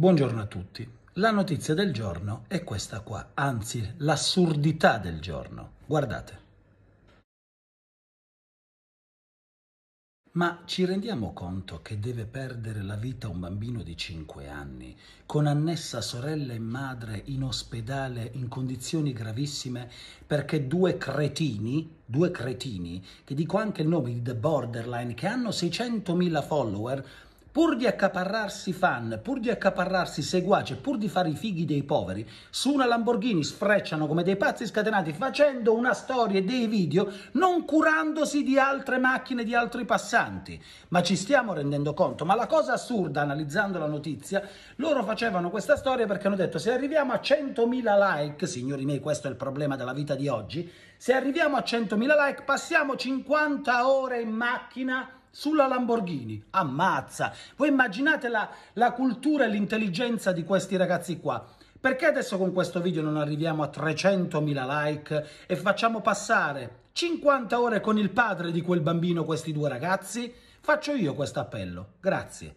Buongiorno a tutti. La notizia del giorno è questa qua, anzi l'assurdità del giorno. Guardate. Ma ci rendiamo conto che deve perdere la vita un bambino di 5 anni, con annessa sorella e madre in ospedale in condizioni gravissime, perché due cretini, due cretini, che dico anche il nome di The Borderline, che hanno 600.000 follower, pur di accaparrarsi fan, pur di accaparrarsi seguace, pur di fare i fighi dei poveri, su una Lamborghini sfrecciano come dei pazzi scatenati facendo una storia e dei video, non curandosi di altre macchine, di altri passanti. Ma ci stiamo rendendo conto, ma la cosa assurda, analizzando la notizia, loro facevano questa storia perché hanno detto se arriviamo a 100.000 like, signori miei questo è il problema della vita di oggi, se arriviamo a 100.000 like passiamo 50 ore in macchina sulla Lamborghini. Ammazza! Voi immaginate la, la cultura e l'intelligenza di questi ragazzi qua. Perché adesso con questo video non arriviamo a 300.000 like e facciamo passare 50 ore con il padre di quel bambino questi due ragazzi? Faccio io questo appello. Grazie.